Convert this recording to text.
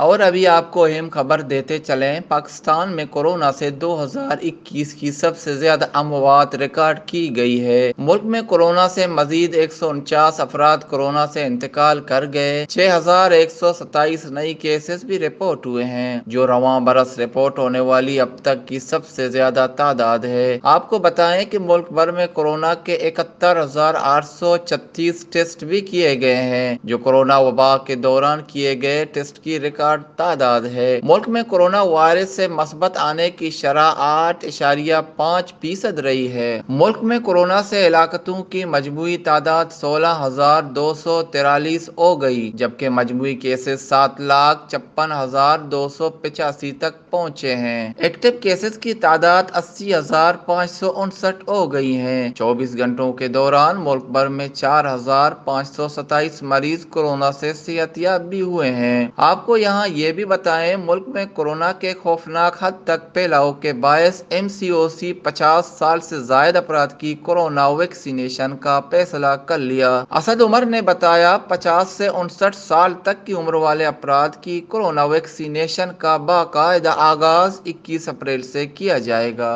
और अभी आपको अहम खबर देते चलें पाकिस्तान में कोरोना से 2021 की सबसे ज्यादा अमवात रिकॉर्ड की गई है मुल्क में कोरोना से मजीद एक सौ उनचास अफराद कोरोना से इंतकाल कर गए छह हजार एक सौ सताईस नई केसेस भी रिपोर्ट हुए हैं जो रवा बरस रिपोर्ट होने वाली अब तक की सबसे ज्यादा तादाद है आपको बताएं कि मुल्क भर में कोरोना के इकहत्तर हजार आठ सौ छत्तीस टेस्ट भी किए गए हैं जो कोरोना वबा के दौरान किए गए टेस्ट की रिकॉर्ड रिकॉर्ड तादाद है मुल्क में कोरोना वायरस से मस्बत आने की शरह आठ इशारिया पाँच फीसद रही है मुल्क में कोरोना से हलाकतों की मजमू तादाद सोलह हजार दो सौ तिरालीस हो गई जबकि मजमू केसेस सात लाख छप्पन हजार दो सौ पचासी तक पहुँचे हैं एक्टिव केसेस की तादाद अस्सी हजार पाँच सौ उनसठ हो गई है चौबीस घंटों के दौरान मुल्क भर में चार हजार पाँच सौ सताईस मरीज कोरोना से सेहतियाब भी हुए हैं आपको यहाँ यहाँ यह भी बताएं मुल्क में कोरोना के खौफनाक हद तक फैलाव के बायस एम सी ओ सी पचास साल से जायद अपराध की कोरोना वैक्सीनेशन का फैसला कर लिया असद उमर ने बताया पचास से उनसठ साल तक की उम्र वाले अपराध की कोरोना वैक्सीनेशन का बाकायदा आगाज इक्कीस अप्रैल से किया जाएगा